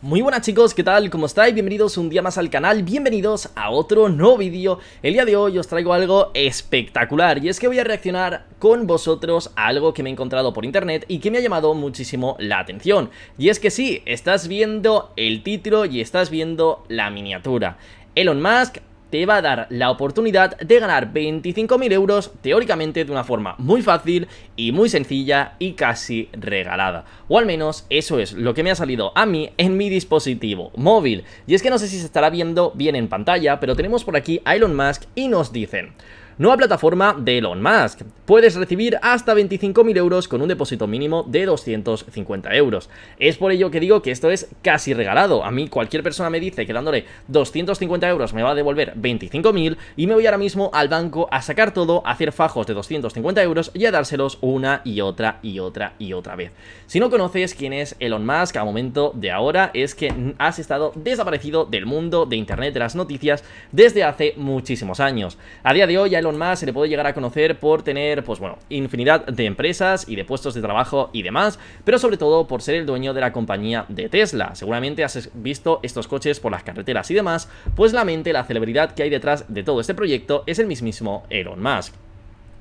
Muy buenas chicos, ¿qué tal? ¿Cómo estáis? Bienvenidos un día más al canal, bienvenidos a otro nuevo vídeo El día de hoy os traigo algo espectacular y es que voy a reaccionar con vosotros a algo que me he encontrado por internet y que me ha llamado muchísimo la atención Y es que sí, estás viendo el título y estás viendo la miniatura Elon Musk te va a dar la oportunidad de ganar 25.000 euros teóricamente de una forma muy fácil y muy sencilla y casi regalada. O al menos eso es lo que me ha salido a mí en mi dispositivo móvil. Y es que no sé si se estará viendo bien en pantalla, pero tenemos por aquí a Elon Musk y nos dicen nueva plataforma de Elon Musk. Puedes recibir hasta 25.000 euros con un depósito mínimo de 250 euros. Es por ello que digo que esto es casi regalado. A mí cualquier persona me dice que dándole 250 euros me va a devolver 25.000 y me voy ahora mismo al banco a sacar todo, a hacer fajos de 250 euros y a dárselos una y otra y otra y otra vez. Si no conoces quién es Elon Musk a momento de ahora es que has estado desaparecido del mundo de internet de las noticias desde hace muchísimos años. A día de hoy Elon se le puede llegar a conocer por tener, pues bueno, infinidad de empresas y de puestos de trabajo y demás, pero sobre todo por ser el dueño de la compañía de Tesla. Seguramente has visto estos coches por las carreteras y demás, pues la mente, la celebridad que hay detrás de todo este proyecto es el mismísimo Elon Musk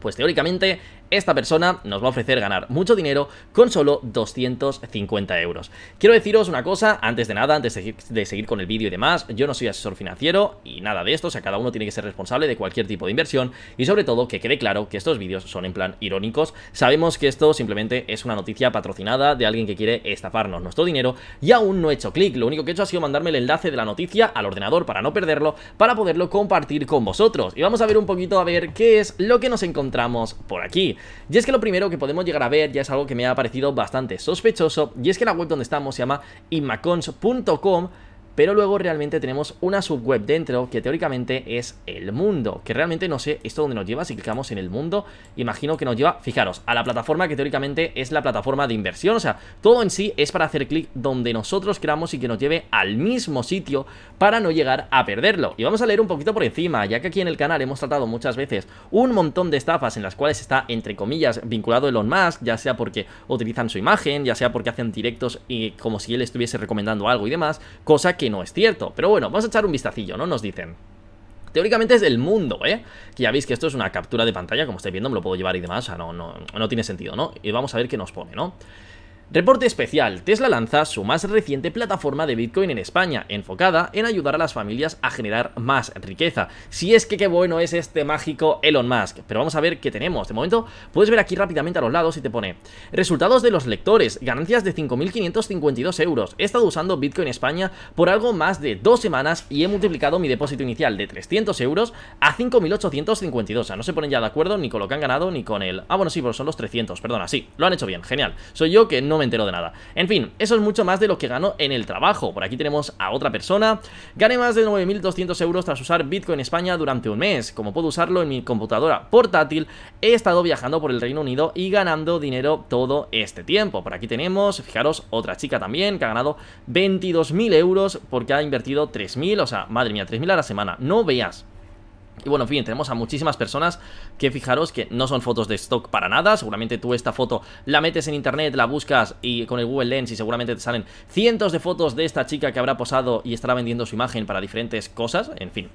pues teóricamente esta persona nos va a ofrecer ganar mucho dinero con solo 250 euros. Quiero deciros una cosa, antes de nada, antes de seguir con el vídeo y demás, yo no soy asesor financiero y nada de esto, o sea, cada uno tiene que ser responsable de cualquier tipo de inversión y sobre todo que quede claro que estos vídeos son en plan irónicos. Sabemos que esto simplemente es una noticia patrocinada de alguien que quiere estafarnos nuestro dinero y aún no he hecho clic, lo único que he hecho ha sido mandarme el enlace de la noticia al ordenador para no perderlo, para poderlo compartir con vosotros. Y vamos a ver un poquito a ver qué es lo que nos encontramos por aquí. Y es que lo primero que podemos llegar a ver ya es algo que me ha parecido bastante sospechoso, y es que la web donde estamos se llama inmacons.com pero luego realmente tenemos una subweb dentro que teóricamente es el mundo, que realmente no sé esto dónde nos lleva, si clicamos en el mundo, imagino que nos lleva, fijaros, a la plataforma que teóricamente es la plataforma de inversión, o sea, todo en sí es para hacer clic donde nosotros queramos y que nos lleve al mismo sitio para no llegar a perderlo. Y vamos a leer un poquito por encima, ya que aquí en el canal hemos tratado muchas veces un montón de estafas en las cuales está, entre comillas, vinculado Elon Musk, ya sea porque utilizan su imagen, ya sea porque hacen directos y como si él estuviese recomendando algo y demás, cosa que no es cierto. Pero bueno, vamos a echar un vistacillo, ¿no? Nos dicen. Teóricamente es el mundo, ¿eh? Que ya veis que esto es una captura de pantalla, como estáis viendo, me lo puedo llevar y demás, o sea, no, no, no tiene sentido, ¿no? Y vamos a ver qué nos pone, ¿no? Reporte especial, Tesla lanza su más reciente plataforma de Bitcoin en España, enfocada en ayudar a las familias a generar más riqueza. Si es que qué bueno es este mágico Elon Musk, pero vamos a ver qué tenemos. De momento puedes ver aquí rápidamente a los lados y te pone resultados de los lectores, ganancias de 5.552 euros. He estado usando Bitcoin España por algo más de dos semanas y he multiplicado mi depósito inicial de 300 euros a 5.852. O sea, no se ponen ya de acuerdo ni con lo que han ganado ni con el... Ah, bueno, sí, pero son los 300, perdona, sí, lo han hecho bien, genial. Soy yo que no no me entero de nada. En fin, eso es mucho más de lo que gano en el trabajo. Por aquí tenemos a otra persona. Gané más de 9.200 euros tras usar Bitcoin España durante un mes. Como puedo usarlo en mi computadora portátil, he estado viajando por el Reino Unido y ganando dinero todo este tiempo. Por aquí tenemos, fijaros, otra chica también que ha ganado 22.000 euros porque ha invertido 3.000, o sea, madre mía, 3.000 a la semana. No veas. Y bueno, en fin, tenemos a muchísimas personas que fijaros que no son fotos de stock para nada. Seguramente tú esta foto la metes en internet, la buscas y con el Google Lens y seguramente te salen cientos de fotos de esta chica que habrá posado y estará vendiendo su imagen para diferentes cosas. En fin,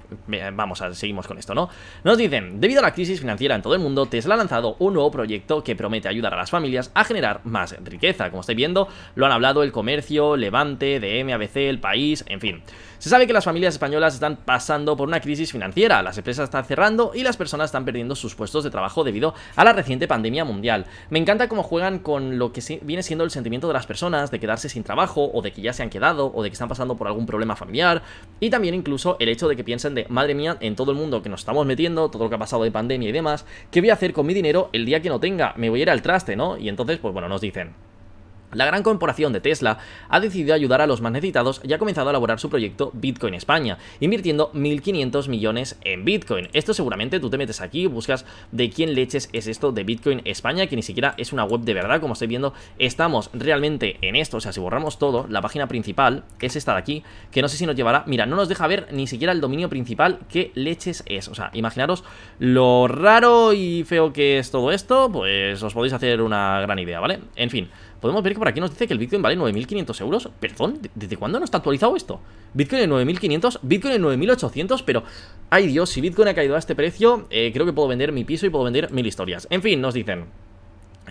vamos a seguimos con esto, ¿no? Nos dicen, debido a la crisis financiera en todo el mundo, Tesla ha lanzado un nuevo proyecto que promete ayudar a las familias a generar más riqueza. Como estáis viendo, lo han hablado el comercio, Levante, DM, ABC, el país, en fin. Se sabe que las familias españolas están pasando por una crisis financiera, las empresas están cerrando y las personas están perdiendo sus puestos de trabajo debido a la reciente pandemia mundial. Me encanta cómo juegan con lo que viene siendo el sentimiento de las personas de quedarse sin trabajo o de que ya se han quedado o de que están pasando por algún problema familiar y también incluso el hecho de que piensen de, madre mía, en todo el mundo que nos estamos metiendo, todo lo que ha pasado de pandemia y demás, ¿qué voy a hacer con mi dinero el día que no tenga? Me voy a ir al traste, ¿no? Y entonces, pues bueno, nos dicen, la gran corporación de Tesla ha decidido ayudar a los más necesitados y ha comenzado a elaborar su proyecto Bitcoin España, invirtiendo 1.500 millones en Bitcoin. Esto seguramente tú te metes aquí y buscas de quién leches es esto de Bitcoin España, que ni siquiera es una web de verdad, como estoy viendo. Estamos realmente en esto, o sea, si borramos todo, la página principal que es esta de aquí, que no sé si nos llevará... Mira, no nos deja ver ni siquiera el dominio principal qué leches es. O sea, imaginaros lo raro y feo que es todo esto, pues os podéis hacer una gran idea, ¿vale? En fin podemos ver que por aquí nos dice que el Bitcoin vale 9.500 euros. Perdón, ¿desde cuándo no está actualizado esto? Bitcoin en 9.500, Bitcoin en 9.800, pero... Ay Dios, si Bitcoin ha caído a este precio, eh, creo que puedo vender mi piso y puedo vender mil historias. En fin, nos dicen...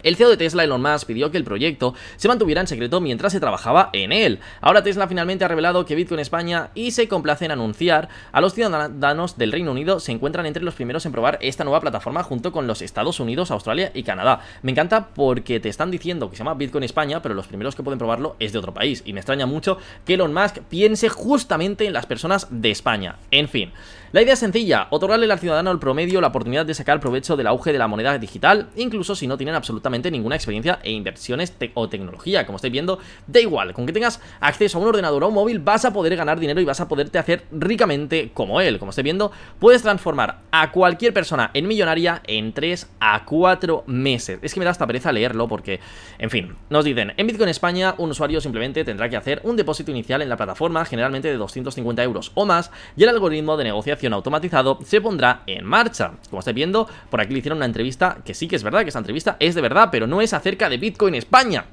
El CEO de Tesla, Elon Musk, pidió que el proyecto se mantuviera en secreto mientras se trabajaba en él. Ahora Tesla finalmente ha revelado que Bitcoin España y se complace en anunciar a los ciudadanos del Reino Unido se encuentran entre los primeros en probar esta nueva plataforma junto con los Estados Unidos, Australia y Canadá. Me encanta porque te están diciendo que se llama Bitcoin España, pero los primeros que pueden probarlo es de otro país. Y me extraña mucho que Elon Musk piense justamente en las personas de España. En fin. La idea es sencilla, otorgarle al ciudadano al promedio la oportunidad de sacar provecho del auge de la moneda digital, incluso si no tienen absoluta ninguna experiencia e inversiones o tecnología. Como estáis viendo, da igual, con que tengas acceso a un ordenador o un móvil vas a poder ganar dinero y vas a poderte hacer ricamente como él. Como estáis viendo, puedes transformar a cualquier persona en millonaria en 3 a 4 meses. Es que me da hasta pereza leerlo porque, en fin, nos dicen, en Bitcoin España un usuario simplemente tendrá que hacer un depósito inicial en la plataforma, generalmente de 250 euros o más, y el algoritmo de negociación automatizado se pondrá en marcha. Como estáis viendo, por aquí le hicieron una entrevista, que sí que es verdad que esta entrevista es de pero no es acerca de Bitcoin España.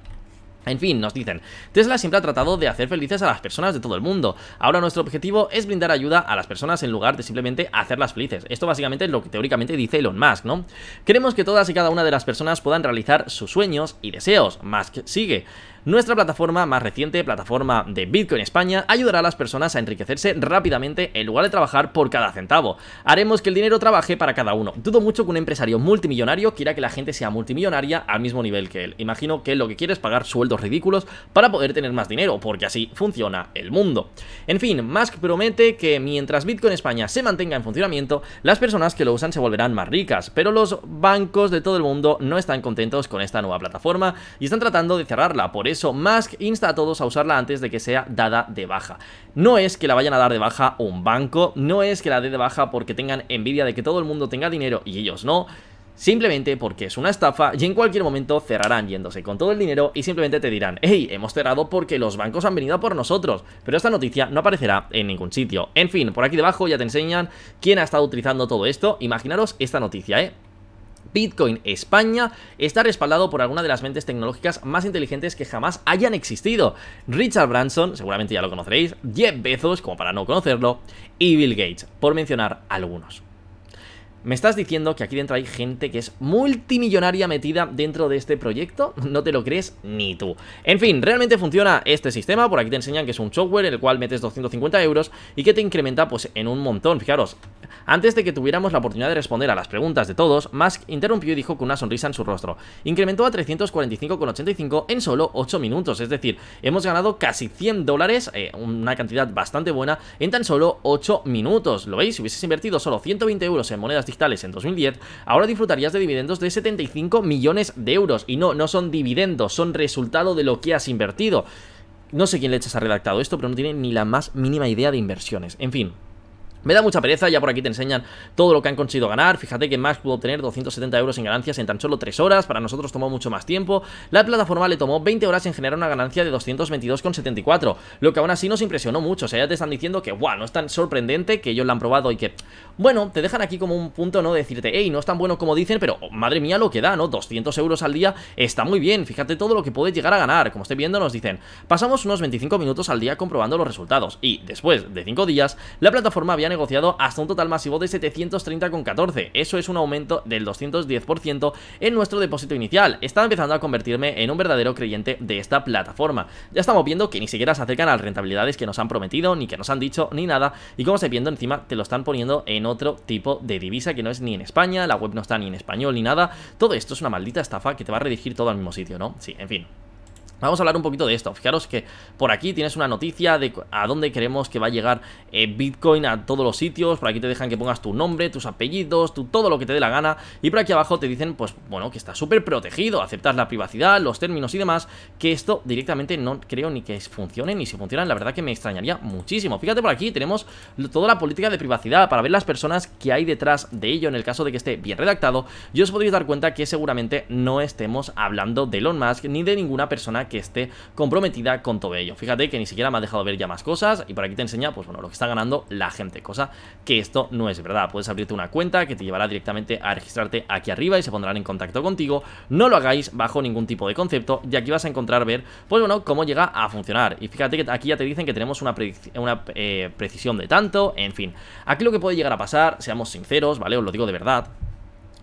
En fin, nos dicen, Tesla siempre ha tratado de hacer felices a las personas de todo el mundo. Ahora nuestro objetivo es brindar ayuda a las personas en lugar de simplemente hacerlas felices. Esto básicamente es lo que teóricamente dice Elon Musk, ¿no? Queremos que todas y cada una de las personas puedan realizar sus sueños y deseos. Musk sigue. Nuestra plataforma más reciente, plataforma de Bitcoin España, ayudará a las personas a enriquecerse rápidamente en lugar de trabajar por cada centavo. Haremos que el dinero trabaje para cada uno. Dudo mucho que un empresario multimillonario quiera que la gente sea multimillonaria al mismo nivel que él. Imagino que lo que quiere es pagar sueldo ridículos para poder tener más dinero, porque así funciona el mundo. En fin, Musk promete que mientras Bitcoin España se mantenga en funcionamiento, las personas que lo usan se volverán más ricas, pero los bancos de todo el mundo no están contentos con esta nueva plataforma y están tratando de cerrarla, por eso Musk insta a todos a usarla antes de que sea dada de baja. No es que la vayan a dar de baja un banco, no es que la dé de baja porque tengan envidia de que todo el mundo tenga dinero y ellos no, simplemente porque es una estafa y en cualquier momento cerrarán yéndose con todo el dinero y simplemente te dirán, hey, hemos cerrado porque los bancos han venido por nosotros, pero esta noticia no aparecerá en ningún sitio. En fin, por aquí debajo ya te enseñan quién ha estado utilizando todo esto, imaginaros esta noticia, ¿eh? Bitcoin España está respaldado por alguna de las mentes tecnológicas más inteligentes que jamás hayan existido. Richard Branson, seguramente ya lo conoceréis, Jeff Bezos, como para no conocerlo, y Bill Gates, por mencionar algunos. ¿Me estás diciendo que aquí dentro hay gente que es multimillonaria metida dentro de este proyecto? No te lo crees ni tú. En fin, realmente funciona este sistema. Por aquí te enseñan que es un software en el cual metes 250 euros y que te incrementa pues en un montón. Fijaros, antes de que tuviéramos la oportunidad de responder a las preguntas de todos, Musk interrumpió y dijo con una sonrisa en su rostro. Incrementó a 345,85 en solo 8 minutos. Es decir, hemos ganado casi 100 dólares, eh, una cantidad bastante buena, en tan solo 8 minutos. ¿Lo veis? Si hubieses invertido solo 120 euros en monedas digitales, en 2010, ahora disfrutarías de dividendos de 75 millones de euros. Y no, no son dividendos, son resultado de lo que has invertido. No sé quién le ha redactado esto, pero no tiene ni la más mínima idea de inversiones. En fin, me da mucha pereza, ya por aquí te enseñan todo lo que han conseguido ganar. Fíjate que Max pudo obtener 270 euros en ganancias en tan solo 3 horas. Para nosotros tomó mucho más tiempo. La plataforma le tomó 20 horas en generar una ganancia de 222,74. Lo que aún así nos impresionó mucho. O sea, ya te están diciendo que, wow, no es tan sorprendente que ellos la han probado y que, bueno, te dejan aquí como un punto, ¿no? De decirte, hey, no es tan bueno como dicen, pero oh, madre mía lo que da, ¿no? 200 euros al día está muy bien. Fíjate todo lo que puedes llegar a ganar. Como esté viendo, nos dicen, pasamos unos 25 minutos al día comprobando los resultados. Y después de 5 días, la plataforma había negociado hasta un total masivo de 730,14. Eso es un aumento del 210% en nuestro depósito inicial. Está empezando a convertirme en un verdadero creyente de esta plataforma. Ya estamos viendo que ni siquiera se acercan a las rentabilidades que nos han prometido, ni que nos han dicho, ni nada. Y como se viendo, encima te lo están poniendo en otro tipo de divisa que no es ni en España, la web no está ni en español ni nada. Todo esto es una maldita estafa que te va a redirigir todo al mismo sitio, ¿no? Sí, en fin. Vamos a hablar un poquito de esto. Fijaros que por aquí tienes una noticia de a dónde queremos que va a llegar eh, Bitcoin a todos los sitios. Por aquí te dejan que pongas tu nombre, tus apellidos, tu, todo lo que te dé la gana. Y por aquí abajo te dicen, pues bueno, que está súper protegido, Aceptas la privacidad, los términos y demás. Que esto directamente no creo ni que funcione, ni si funciona, la verdad que me extrañaría muchísimo. Fíjate por aquí, tenemos toda la política de privacidad para ver las personas que hay detrás de ello. En el caso de que esté bien redactado, yo os podéis dar cuenta que seguramente no estemos hablando de Elon Musk ni de ninguna persona que esté comprometida con todo ello. Fíjate que ni siquiera me ha dejado ver ya más cosas y por aquí te enseña, pues bueno, lo que está ganando la gente, cosa que esto no es verdad. Puedes abrirte una cuenta que te llevará directamente a registrarte aquí arriba y se pondrán en contacto contigo. No lo hagáis bajo ningún tipo de concepto y aquí vas a encontrar ver, pues bueno, cómo llega a funcionar. Y fíjate que aquí ya te dicen que tenemos una, eh, precisión de tanto, en fin. Aquí lo que puede llegar a pasar, seamos sinceros, ¿vale? Os lo digo de verdad,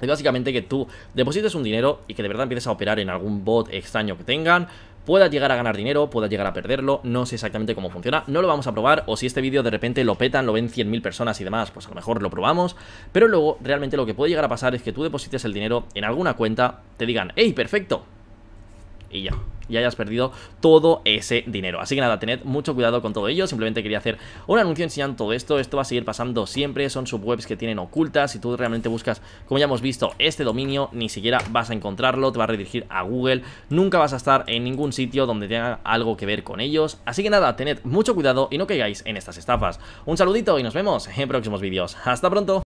es básicamente que tú deposites un dinero y que de verdad empieces a operar en algún bot extraño que tengan, pueda llegar a ganar dinero, pueda llegar a perderlo, no sé exactamente cómo funciona, no lo vamos a probar, o si este vídeo de repente lo petan, lo ven 100.000 personas y demás, pues a lo mejor lo probamos, pero luego realmente lo que puede llegar a pasar es que tú deposites el dinero en alguna cuenta, te digan, ¡Ey, perfecto, y ya y hayas perdido todo ese dinero. Así que nada, tened mucho cuidado con todo ello. Simplemente quería hacer un anuncio enseñando todo esto. Esto va a seguir pasando siempre. Son subwebs que tienen ocultas. Si tú realmente buscas, como ya hemos visto, este dominio, ni siquiera vas a encontrarlo. Te va a redirigir a Google. Nunca vas a estar en ningún sitio donde tenga algo que ver con ellos. Así que nada, tened mucho cuidado y no caigáis en estas estafas. Un saludito y nos vemos en próximos vídeos. ¡Hasta pronto!